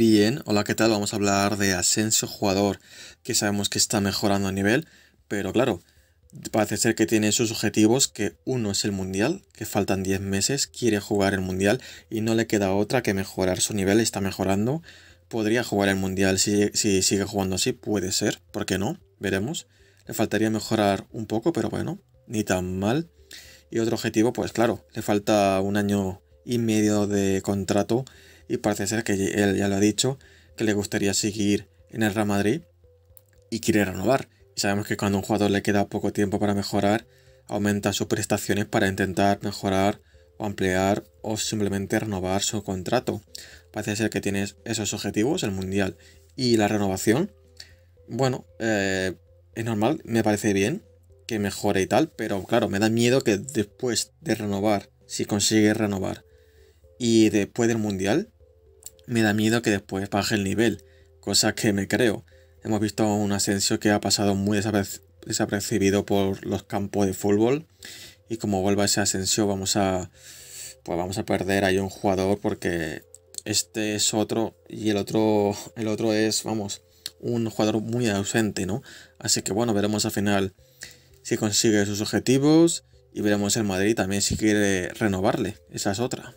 Bien, hola, ¿qué tal? Vamos a hablar de Ascenso, jugador que sabemos que está mejorando a nivel, pero claro, parece ser que tiene sus objetivos, que uno es el Mundial, que faltan 10 meses, quiere jugar el Mundial y no le queda otra que mejorar su nivel, está mejorando, podría jugar el Mundial si, si sigue jugando así, puede ser, ¿por qué no? Veremos. Le faltaría mejorar un poco, pero bueno, ni tan mal. Y otro objetivo, pues claro, le falta un año y medio de contrato y parece ser que él ya lo ha dicho, que le gustaría seguir en el Real Madrid y quiere renovar. Y sabemos que cuando un jugador le queda poco tiempo para mejorar, aumenta sus prestaciones para intentar mejorar o ampliar o simplemente renovar su contrato. Parece ser que tienes esos objetivos, el Mundial y la renovación. Bueno, eh, es normal, me parece bien que mejore y tal, pero claro, me da miedo que después de renovar, si consigue renovar, y después del Mundial, me da miedo que después baje el nivel, cosa que me creo. Hemos visto un ascenso que ha pasado muy desapercibido por los campos de fútbol y como vuelva ese ascenso vamos a pues vamos a perder ahí un jugador porque este es otro y el otro el otro es, vamos, un jugador muy ausente, ¿no? Así que bueno, veremos al final si consigue sus objetivos y veremos el Madrid también si quiere renovarle, esa es otra.